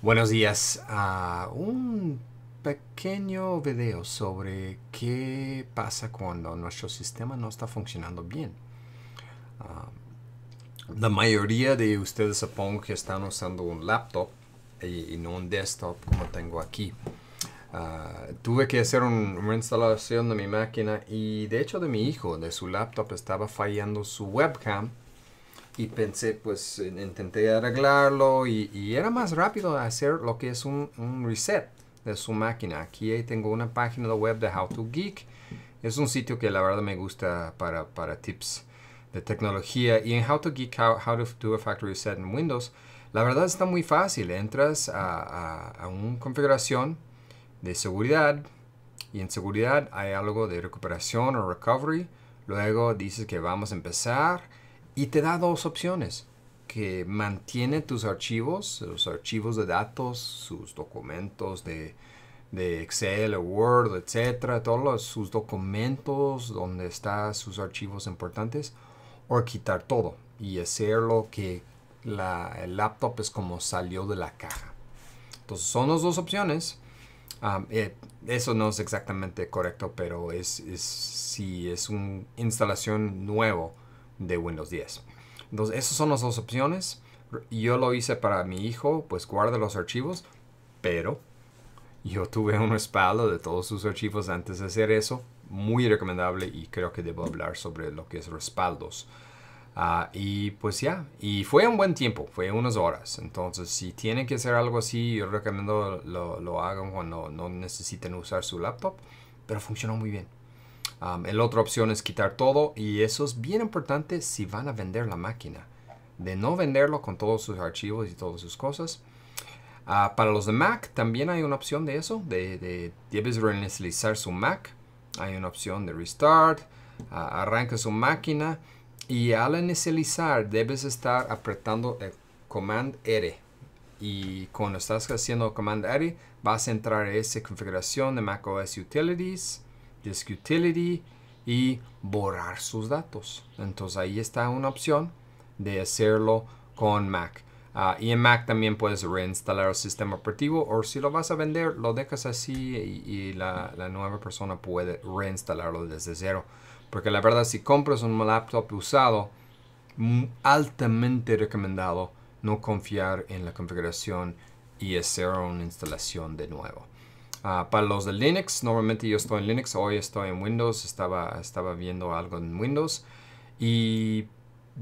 Buenos días. a ah, un pequeño video sobre qué pasa cuando nuestro sistema no está funcionando bien. Ah, la mayoría de ustedes supongo que están usando un laptop y, no un desktop como tengo aquí. Ah, tuve que hacer una reinstalación de mi máquina y de hecho de mi hijo, de su laptop, estaba fallando su webcam y pensé, pues intenté arreglarlo y, era más rápido hacer lo que es un, reset de su máquina. Aquí tengo una página web de How to Geek. Es un sitio que la verdad me gusta para, para tips de tecnología. Y en How to Geek, How, to Do a Factory Reset en Windows, la verdad está muy fácil. Entras a, a, a una configuración de seguridad y en seguridad hay algo de recuperación o recovery. Luego dices que vamos a empezar y te da dos opciones, que mantiene tus archivos, los archivos de datos, sus documentos de, de Excel, Word, etcétera, todos sus documentos donde están sus archivos importantes, o quitar todo y hacerlo que el laptop es como salió de la caja. Entonces son las dos opciones. Ah, eh, eso no es exactamente correcto, pero es, si es una instalación nueva de Windows 10. Entonces, esas son las dos opciones. Yo lo hice para mi hijo, pues guarda los archivos, pero yo tuve un respaldo de todos sus archivos antes de hacer eso. Muy recomendable y creo que debo hablar sobre lo que es respaldos. Ah, y pues ya, y fue un buen tiempo, fue unas horas. Entonces, si tienen que hacer algo así, yo recomiendo lo, lo hagan cuando no necesiten usar su laptop, pero funcionó muy bien la otra opción es quitar todo y eso es bien importante si van a vender la máquina. De no venderlo con todos sus archivos y todas sus cosas. Ah, para los de Mac también hay una opción de eso, de, debes reinicializar su Mac. Hay una opción de restart, ah, arranca su máquina y al inicializar debes estar apretando el Command R. Y cuando estás haciendo Command R vas a entrar a esa configuración de macOS Utilities Disk Utility y borrar sus datos. Entonces ahí está una opción de hacerlo con Mac. Ah, y en Mac también puedes reinstalar el sistema operativo o si lo vas a vender lo dejas así y, la, la, nueva persona puede reinstalarlo desde cero. Porque la verdad si compras un laptop usado, mm, altamente recomendado no confiar en la configuración y hacer una instalación de nuevo. Ah, para los de Linux, normalmente yo estoy en Linux, hoy estoy en Windows, estaba, estaba viendo algo en Windows y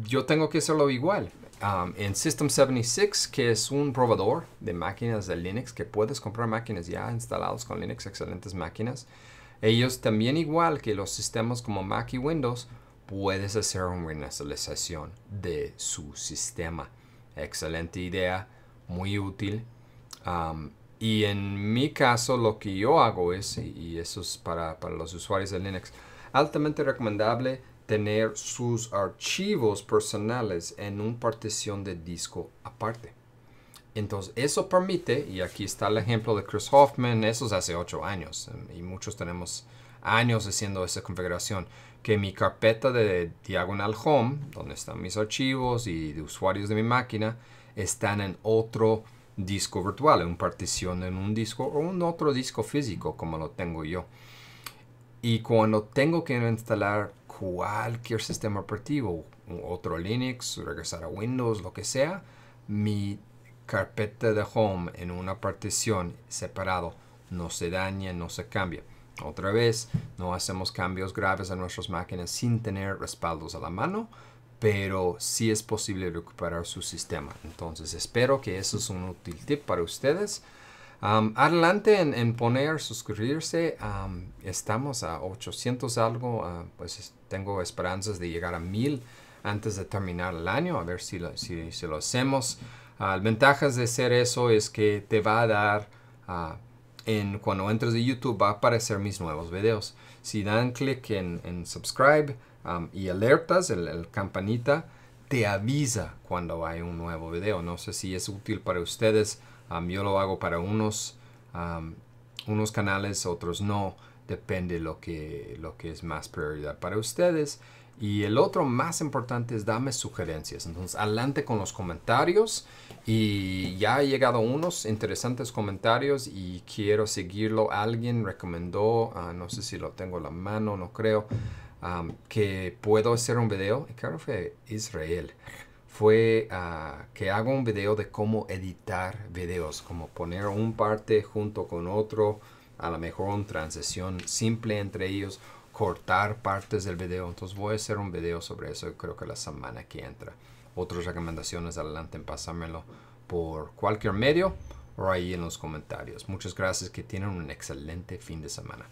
yo tengo que hacerlo igual. en System76, que es un proveedor de máquinas de Linux, que puedes comprar máquinas ya instaladas con Linux, excelentes máquinas, ellos también igual que los sistemas como Mac y Windows, puedes hacer una reinicialización de su sistema. Excelente idea, muy útil. Y en mi caso lo que yo hago es, y eso es para, para los usuarios de Linux, altamente recomendable tener sus archivos personales en una partición de disco aparte. Entonces, eso permite, y aquí está el ejemplo de Chris Hoffman, eso es hace 8 años, y muchos tenemos años haciendo esa configuración, que mi carpeta de diagonal home, donde están mis archivos y de usuarios de mi máquina, están en otro disco virtual, una partición en un disco o un otro disco físico como lo tengo yo. Y cuando tengo que instalar cualquier sistema operativo, otro Linux, regresar a Windows, lo que sea, mi carpeta de home en una partición separado no se daña, no se cambia. Otra vez, no hacemos cambios graves a nuestras máquinas sin tener respaldos a la mano, pero sí es posible recuperar su sistema. Entonces espero que eso es un útil tip para ustedes. adelante en, poner suscribirse. estamos a 800 algo. Ah, pues tengo esperanzas de llegar a 1000 antes de terminar el año. A ver si lo, si, lo hacemos. las ah, ventajas de hacer eso es que te va a dar ah, en, cuando entres de YouTube va a aparecer mis nuevos videos. Si dan clic en, subscribe um, y alertas, el, campanita, te avisa cuando hay un nuevo video. No sé si es útil para ustedes. Um, yo lo hago para unos, um, unos canales, otros no. Depende lo que, lo que es más prioridad para ustedes. Y el otro más importante es dame sugerencias. Entonces, adelante con los comentarios. Y ya ha llegado unos interesantes comentarios y quiero seguirlo. Alguien recomendó, ah, no sé si lo tengo en la mano, no creo, que puedo hacer un video. Claro, fue Israel. Fue ah, que hago un video de cómo editar videos, como poner un parte junto con otro, a lo mejor una transición simple entre ellos cortar partes del video. Entonces voy a hacer un video sobre eso, creo que la semana que entra. Otras recomendaciones, adelante, pásamelo por cualquier medio o ahí en los comentarios. Muchas gracias, que tienen un excelente fin de semana.